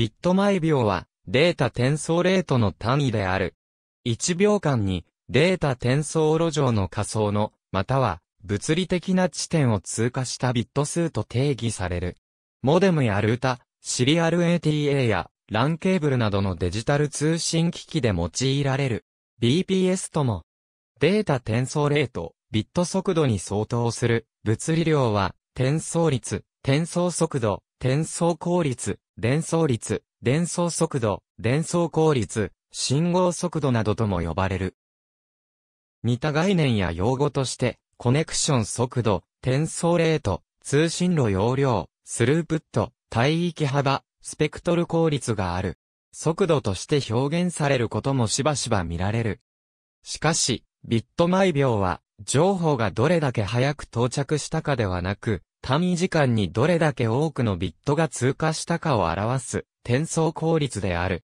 ビット毎秒は、データ転送レートの単位である。1秒間に、データ転送路上の仮想の、または、物理的な地点を通過したビット数と定義される。モデムやルータ、シリアル ATA や、LAN ケーブルなどのデジタル通信機器で用いられる。BPS とも、データ転送レート、ビット速度に相当する、物理量は、転送率、転送速度、転送効率、伝送率、伝送速度、伝送効率、信号速度などとも呼ばれる。似た概念や用語として、コネクション速度、転送レート、通信路容量、スループット、帯域幅、スペクトル効率がある。速度として表現されることもしばしば見られる。しかし、ビット毎秒は、情報がどれだけ早く到着したかではなく、単位時間にどれだけ多くのビットが通過したかを表す、転送効率である。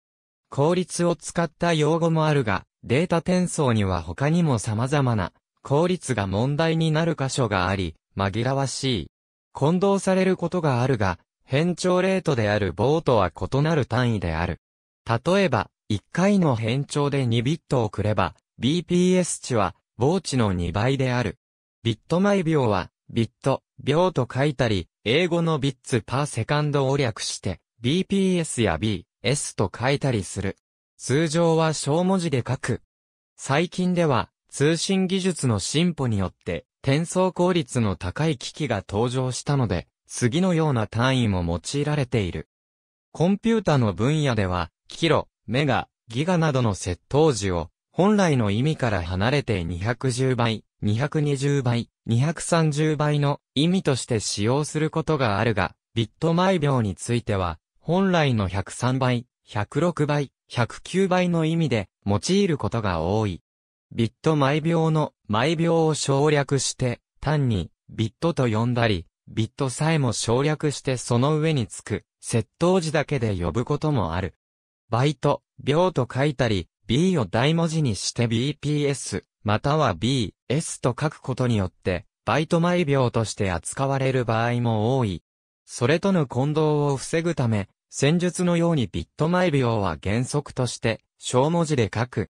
効率を使った用語もあるが、データ転送には他にも様々な、効率が問題になる箇所があり、紛らわしい。混同されることがあるが、変調レートである棒とは異なる単位である。例えば、1回の変調で2ビット送れば、BPS 値は傍地の2倍である。ビット毎秒は、ビット、秒と書いたり、英語のビッツパーセカンドを略して、BPS や BS と書いたりする。通常は小文字で書く。最近では、通信技術の進歩によって、転送効率の高い機器が登場したので、次のような単位も用いられている。コンピュータの分野では、キロ、メガ、ギガなどの窃盗時を、本来の意味から離れて210倍、220倍、230倍の意味として使用することがあるが、ビット毎秒については、本来の103倍、106倍、109倍の意味で用いることが多い。ビット毎秒の毎秒を省略して、単にビットと呼んだり、ビットさえも省略してその上につく、窃盗時だけで呼ぶこともある。バイト、秒と書いたり、B を大文字にして BPS、または BS と書くことによって、バイト毎秒として扱われる場合も多い。それとの混同を防ぐため、戦術のようにビット毎秒は原則として、小文字で書く。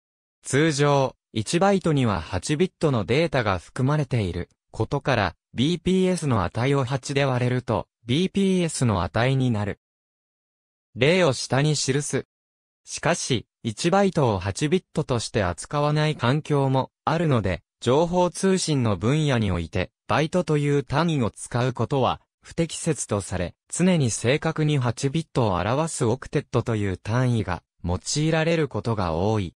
通常、1バイトには8ビットのデータが含まれていることから、BPS の値を8で割れると、BPS の値になる。例を下に記す。しかし、1バイトを8ビットとして扱わない環境もあるので、情報通信の分野において、バイトという単位を使うことは不適切とされ、常に正確に8ビットを表すオクテットという単位が用いられることが多い。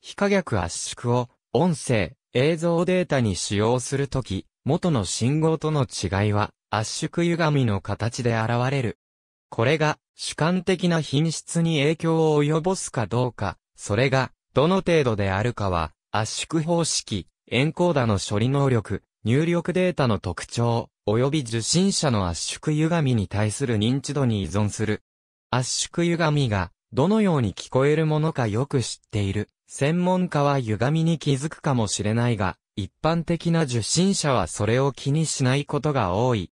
非可逆圧縮を音声、映像データに使用するとき、元の信号との違いは圧縮歪みの形で現れるこれが主観的な品質に影響を及ぼすかどうか、それがどの程度であるかは、圧縮方式、エンコーダの処理能力、入力データの特徴、及び受信者の圧縮歪みに対する認知度に依存する。圧縮歪みが、どのように聞こえるものかよく知っている。専門家は歪みに気づくかもしれないが、一般的な受信者はそれを気にしないことが多い。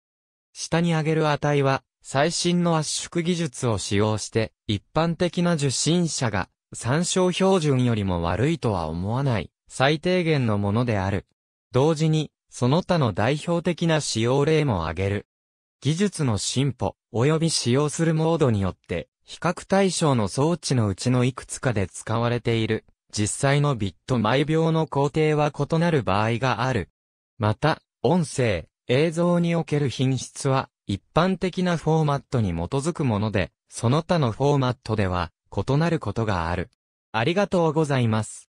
下に挙げる値は、最新の圧縮技術を使用して、一般的な受信者が参照標準よりも悪いとは思わない最低限のものである。同時に、その他の代表的な使用例も挙げる。技術の進歩、及び使用するモードによって、比較対象の装置のうちのいくつかで使われている、実際のビット毎秒の工程は異なる場合がある。また、音声、映像における品質は、一般的なフォーマットに基づくもので、その他のフォーマットでは異なることがある。ありがとうございます。